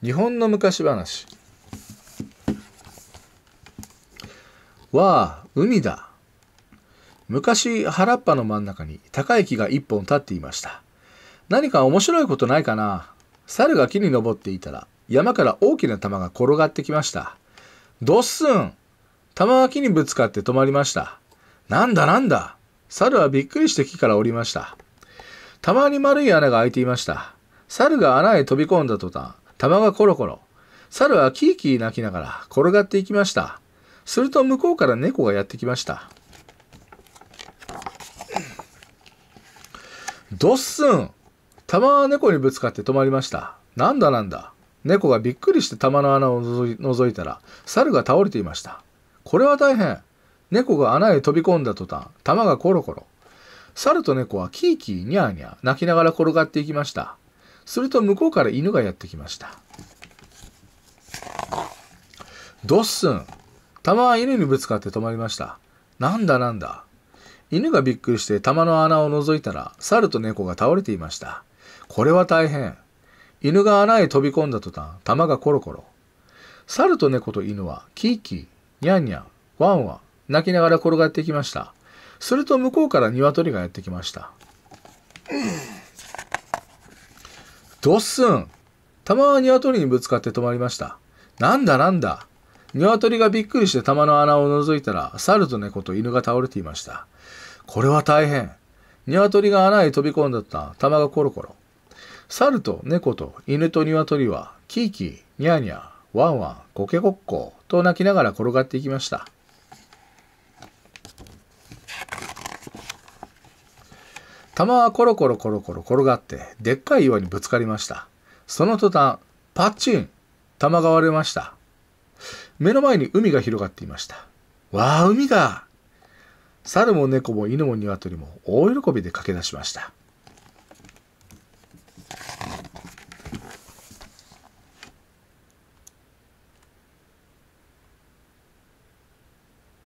日本の昔話は海だ昔原っぱの真ん中に高い木が一本立っていました何か面白いことないかな猿が木に登っていたら山から大きな玉が転がってきましたどっすん玉は木にぶつかって止まりましたなんだなんだ猿はびっくりして木から降りましたたまに丸い穴が開いていました猿が穴へ飛び込んだ途端玉がコロコロ。猿はキーキー泣きながら転がっていきました。すると向こうから猫がやってきました。どっすん玉は猫にぶつかって止まりました。なんだなんだ。猫がびっくりして玉の穴を覗いたら、猿が倒れていました。これは大変。猫が穴へ飛び込んだ途端、玉がコロコロ。猿と猫はキーキーニャーニャー泣きながら転がっていきました。すると向こうから犬がやってきました。ドッスン。玉は犬にぶつかって止まりました。なんだなんだ。犬がびっくりして玉の穴を覗いたら、猿と猫が倒れていました。これは大変。犬が穴へ飛び込んだ途端、玉がコロコロ。猿と猫と犬は、キーキー、ニャンニャン、ワンワン、泣きながら転がってきました。すると向こうから鶏がやってきました。ドスンまはリにぶつかって止まりました。なんだなんだリがびっくりして玉の穴を覗いたら、猿と猫と犬が倒れていました。これは大変。ニワトリが穴へ飛び込んだった玉がコロコロ。猿と猫と犬とニワトリは、キーキー、ニャーニャー、ワンワン、コケコッコーと泣きながら転がっていきました。玉はコロコロコロコロ転がって、でっかい岩にぶつかりました。その途端、パッチン玉が割れました。目の前に海が広がっていました。わあ、海だ猿も猫も犬も鶏も大喜びで駆け出しました。